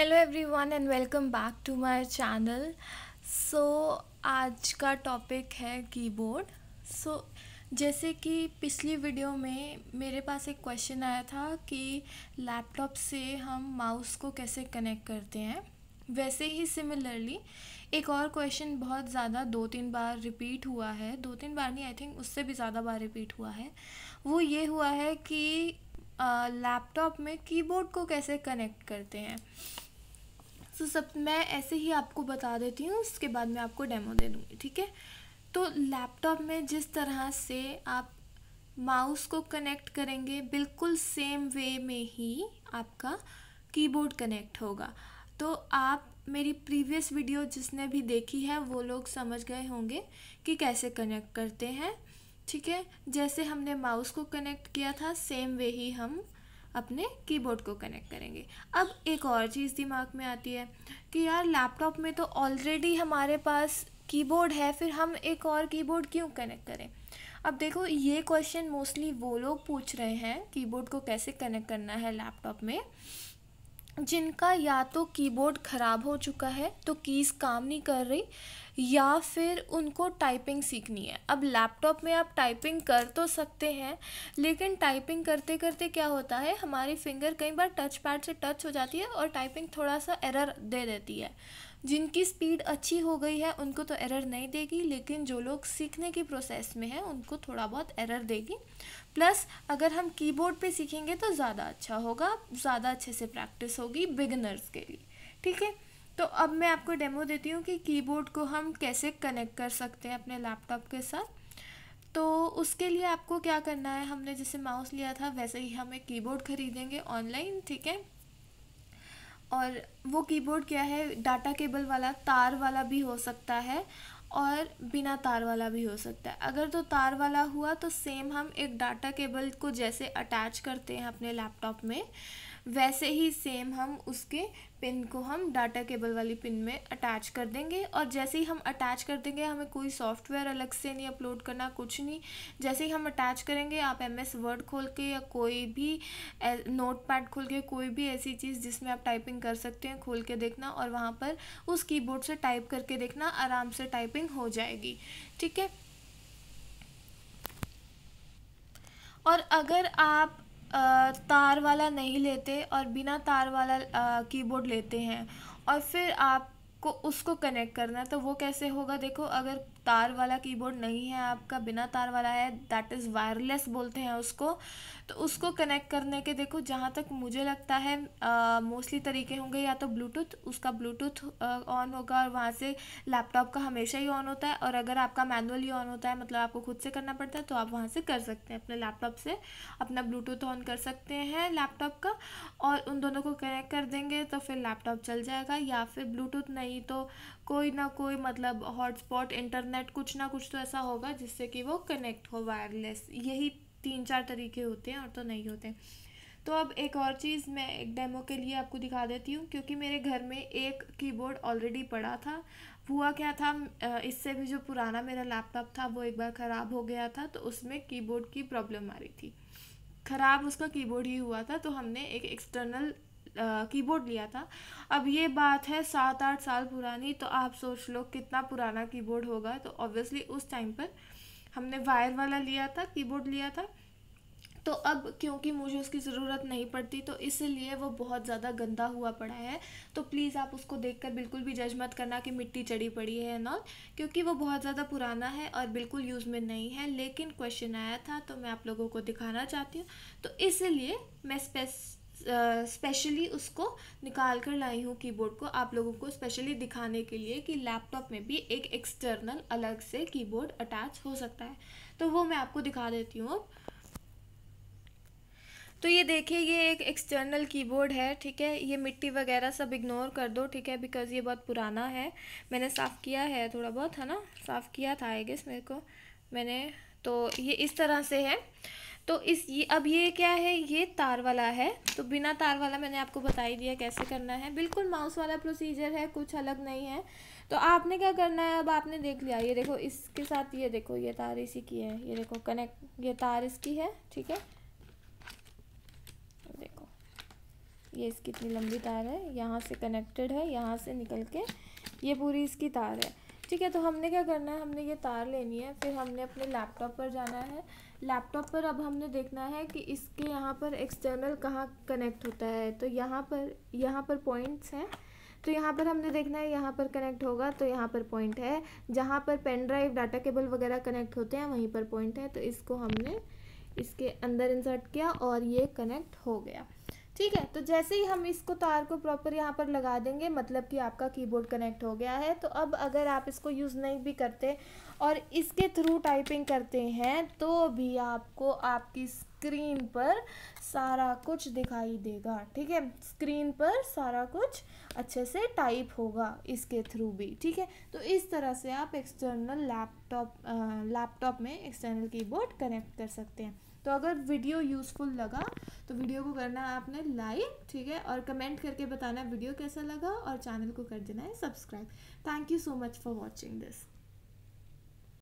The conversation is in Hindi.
hello everyone and welcome back to my channel so आज का टॉपिक है कीबोर्ड सो जैसे कि पिछली वीडियो में मेरे पास एक क्वेश्चन आया था कि लैपटॉप से हम माउस को कैसे कनेक्ट करते हैं वैसे ही सिमिलरली एक और क्वेश्चन बहुत ज़्यादा दो तीन बार रिपीट हुआ है दो तीन बार नहीं आई थिंक उससे भी ज़्यादा बार रिपीट हुआ है वो ये हुआ है कि लैपटॉप में कीबोर्ड को कैसे कनेक्ट करते हैं तो सब मैं ऐसे ही आपको बता देती हूँ उसके बाद मैं आपको डेमो दे दूँगी ठीक है तो लैपटॉप में जिस तरह से आप माउस को कनेक्ट करेंगे बिल्कुल सेम वे में ही आपका कीबोर्ड कनेक्ट होगा तो आप मेरी प्रीवियस वीडियो जिसने भी देखी है वो लोग समझ गए होंगे कि कैसे कनेक्ट करते हैं ठीक है जैसे हमने माउस को कनेक्ट किया था सेम वे ही हम अपने कीबोर्ड को कनेक्ट करेंगे अब एक और चीज़ दिमाग में आती है कि यार लैपटॉप में तो ऑलरेडी हमारे पास कीबोर्ड है फिर हम एक और कीबोर्ड क्यों कनेक्ट करें अब देखो ये क्वेश्चन मोस्टली वो लोग पूछ रहे हैं कीबोर्ड को कैसे कनेक्ट करना है लैपटॉप में जिनका या तो कीबोर्ड ख़राब हो चुका है तो कीज़ काम नहीं कर रही या फिर उनको टाइपिंग सीखनी है अब लैपटॉप में आप टाइपिंग कर तो सकते हैं लेकिन टाइपिंग करते करते क्या होता है हमारी फिंगर कई बार टच पैड से टच हो जाती है और टाइपिंग थोड़ा सा एरर दे देती है जिनकी स्पीड अच्छी हो गई है उनको तो एरर नहीं देगी लेकिन जो लोग सीखने की प्रोसेस में है उनको थोड़ा बहुत एरर देगी प्लस अगर हम कीबोर्ड पे सीखेंगे तो ज़्यादा अच्छा होगा ज़्यादा अच्छे से प्रैक्टिस होगी बिगनर्स के लिए ठीक है तो अब मैं आपको डेमो देती हूँ कि कीबोर्ड को हम कैसे कनेक्ट कर सकते हैं अपने लैपटॉप के साथ तो उसके लिए आपको क्या करना है हमने जैसे माउस लिया था वैसे ही हम एक कीबोर्ड ख़रीदेंगे ऑनलाइन ठीक है और वो कीबोर्ड क्या है डाटा केबल वाला तार वाला भी हो सकता है और बिना तार वाला भी हो सकता है अगर तो तार वाला हुआ तो सेम हम एक डाटा केबल को जैसे अटैच करते हैं अपने लैपटॉप में वैसे ही सेम हम उसके पिन को हम डाटा केबल वाली पिन में अटैच कर देंगे और जैसे ही हम अटैच कर देंगे हमें कोई सॉफ्टवेयर अलग से नहीं अपलोड करना कुछ नहीं जैसे ही हम अटैच करेंगे आप एम एस वर्ड खोल के या कोई भी नोट पैड खोल के कोई भी ऐसी चीज़ जिसमें आप टाइपिंग कर सकते हैं खोल के देखना और वहाँ पर उस कीबोर्ड से टाइप करके देखना आराम से टाइपिंग हो जाएगी ठीक है और अगर आप तार वाला नहीं लेते और बिना तार वाला कीबोर्ड लेते हैं और फिर आपको उसको कनेक्ट करना है तो वो कैसे होगा देखो अगर तार वाला कीबोर्ड नहीं है आपका बिना तार वाला है दैट इज़ वायरलेस बोलते हैं उसको तो उसको कनेक्ट करने के देखो जहाँ तक मुझे लगता है मोस्टली तरीके होंगे या तो ब्लूटूथ उसका ब्लूटूथ ऑन होगा और वहाँ से लैपटॉप का हमेशा ही ऑन होता है और अगर आपका मैनुअली ऑन होता है मतलब आपको खुद से करना पड़ता है तो आप वहाँ से कर सकते हैं अपने लैपटॉप से अपना ब्लूटूथ ऑन कर सकते हैं लैपटॉप का और उन दोनों को कनेक्ट कर देंगे तो फिर लैपटॉप चल जाएगा या फिर ब्लूटूथ नहीं तो कोई ना कोई मतलब हॉटस्पॉट इंटरनेट नेट कुछ ना कुछ तो ऐसा होगा जिससे कि वो कनेक्ट हो वायरलेस यही तीन चार तरीके होते हैं और तो नहीं होते तो अब एक और चीज़ मैं एक डेमो के लिए आपको दिखा देती हूँ क्योंकि मेरे घर में एक कीबोर्ड ऑलरेडी पड़ा था हुआ क्या था इससे भी जो पुराना मेरा लैपटॉप था वो एक बार ख़राब हो गया था तो उसमें कीबोर्ड की प्रॉब्लम आ रही थी ख़राब उसका कीबोर्ड ही हुआ था तो हमने एक एक्सटर्नल कीबोर्ड लिया था अब ये बात है सात आठ साल पुरानी तो आप सोच लो कितना पुराना कीबोर्ड होगा तो ऑब्वियसली उस टाइम पर हमने वायर वाला लिया था कीबोर्ड लिया था तो अब क्योंकि मुझे उसकी ज़रूरत नहीं पड़ती तो इसलिए वो बहुत ज़्यादा गंदा हुआ पड़ा है तो प्लीज़ आप उसको देखकर बिल्कुल भी जज मत करना कि मिट्टी चढ़ी पड़ी है नॉट क्योंकि वो बहुत ज़्यादा पुराना है और बिल्कुल यूज़ में नहीं है लेकिन क्वेश्चन आया था तो मैं आप लोगों को दिखाना चाहती हूँ तो इसलिए मैं स्पेस स्पेशली उसको निकाल कर लाई हूँ कीबोर्ड को आप लोगों को स्पेशली दिखाने के लिए कि लैपटॉप में भी एक एक्सटर्नल अलग से कीबोर्ड अटैच हो सकता है तो वो मैं आपको दिखा देती हूँ तो ये देखिए ये एक एक्सटर्नल कीबोर्ड है ठीक है ये मिट्टी वगैरह सब इग्नोर कर दो ठीक है बिकॉज़ ये बहुत पुराना है मैंने साफ़ किया है थोड़ा बहुत है ना साफ़ किया था आई गेस मेरे को मैंने तो ये इस तरह से है तो इस ये अब ये क्या है ये तार वाला है तो बिना तार वाला मैंने आपको बता ही दिया कैसे करना है बिल्कुल माउस वाला प्रोसीजर है कुछ अलग नहीं है तो आपने क्या करना है अब आपने देख लिया ये देखो इसके साथ ये देखो ये तार इसी की है ये देखो कनेक्ट ये तार इसकी है ठीक है देखो ये इसकी इतनी लंबी तार है यहाँ से कनेक्टेड है यहाँ से निकल के ये पूरी इसकी तार है ठीक है तो हमने क्या करना है हमने ये तार लेनी है फिर हमने अपने लैपटॉप पर जाना है लैपटॉप पर अब हमने देखना है कि इसके यहाँ पर एक्सटर्नल कहाँ कनेक्ट होता है तो यहाँ पर यहाँ पर पॉइंट्स हैं तो यहाँ पर हमने देखना है यहाँ पर कनेक्ट होगा तो यहाँ पर पॉइंट है जहाँ पर पेन ड्राइव डाटा केबल वगैरह कनेक्ट होते हैं वहीं पर पॉइंट है तो इसको हमने इसके अंदर इंसर्ट किया और ये कनेक्ट हो गया ठीक है तो जैसे ही हम इसको तार को प्रॉपर यहाँ पर लगा देंगे मतलब कि आपका कीबोर्ड कनेक्ट हो गया है तो अब अगर आप इसको यूज़ नहीं भी करते और इसके थ्रू टाइपिंग करते हैं तो भी आपको आपकी स्क्रीन पर सारा कुछ दिखाई देगा ठीक है स्क्रीन पर सारा कुछ अच्छे से टाइप होगा इसके थ्रू भी ठीक है तो इस तरह से आप एक्सटर्नल लैपटॉप लैपटॉप में एक्सटर्नल कीबोर्ड कनेक्ट कर सकते हैं तो अगर वीडियो यूज़फुल लगा तो वीडियो को करना है आपने लाइक ठीक है और कमेंट करके बताना वीडियो कैसा लगा और चैनल को कर देना है subscribe thank you so much for watching this